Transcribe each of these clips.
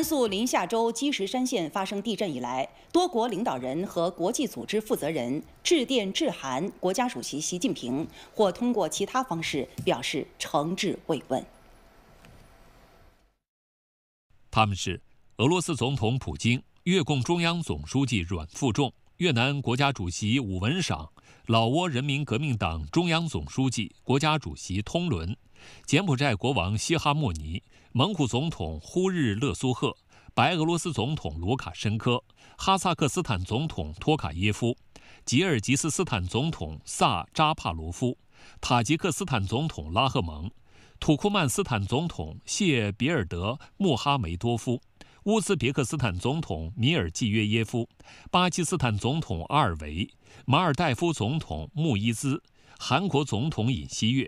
甘肃临夏州积石山县发生地震以来，多国领导人和国际组织负责人致电致函国家主席习近平，或通过其他方式表示诚挚慰问。他们是俄罗斯总统普京、越共中央总书记阮富仲。越南国家主席武文赏，老挝人民革命党中央总书记、国家主席通伦，柬埔寨国王西哈莫尼，蒙古总统呼日勒苏赫，白俄罗斯总统卢卡申科，哈萨克斯坦总统托卡耶夫，吉尔吉斯斯坦总统萨扎帕罗夫，塔吉克斯坦总统拉赫蒙，土库曼斯坦总统谢别尔德穆哈梅多夫。乌兹别克斯坦总统米尔济约耶夫，巴基斯坦总统阿尔维，马尔代夫总统穆伊兹，韩国总统尹锡悦、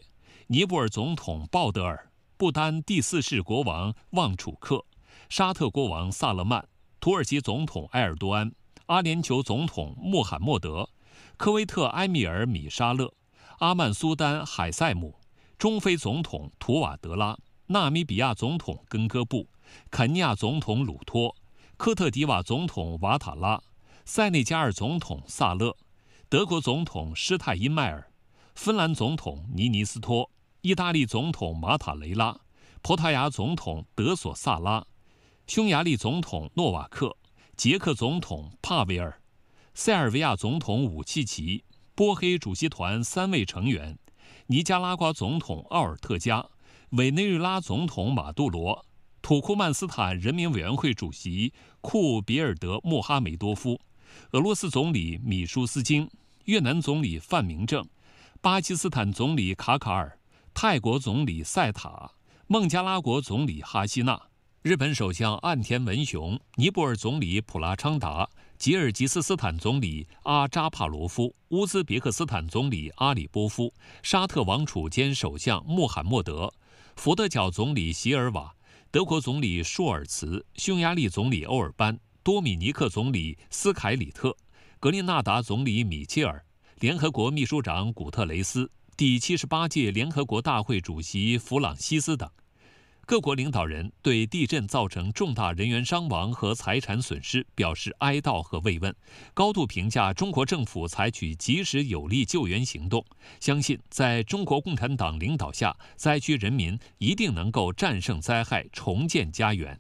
尼泊尔总统鲍德尔，不丹第四世国王旺楚克，沙特国王萨勒曼，土耳其总统埃尔多安，阿联酋总统穆罕默德，科威特埃米尔米沙勒，阿曼苏丹海塞姆，中非总统图瓦德拉，纳米比亚总统根哥布。肯尼亚总统鲁托、科特迪瓦总统瓦塔拉、塞内加尔总统萨勒、德国总统施泰因迈尔、芬兰总统尼尼斯托、意大利总统马塔雷拉、葡萄牙总统德索萨拉、匈牙利总统诺瓦克、捷克总统帕维尔、塞尔维亚总统武契奇、波黑主席团三位成员、尼加拉瓜总统奥尔特加、委内瑞拉总统马杜罗。土库曼斯坦人民委员会主席库比尔德·穆哈梅多夫，俄罗斯总理米舒斯京，越南总理范明政，巴基斯坦总理卡卡尔，泰国总理赛塔，孟加拉国总理哈希娜，日本首相岸田文雄，尼泊尔总理普拉昌达，吉尔吉斯斯坦总理阿扎帕罗夫，乌兹别克斯坦总理阿里波夫，沙特王储兼首相穆罕默德，佛得角总理席尔瓦。德国总理舒尔茨、匈牙利总理欧尔班、多米尼克总理斯凯里特、格林纳达总理米切尔、联合国秘书长古特雷斯、第七十八届联合国大会主席弗朗西斯等。各国领导人对地震造成重大人员伤亡和财产损失表示哀悼和慰问，高度评价中国政府采取及时有力救援行动，相信在中国共产党领导下，灾区人民一定能够战胜灾害，重建家园。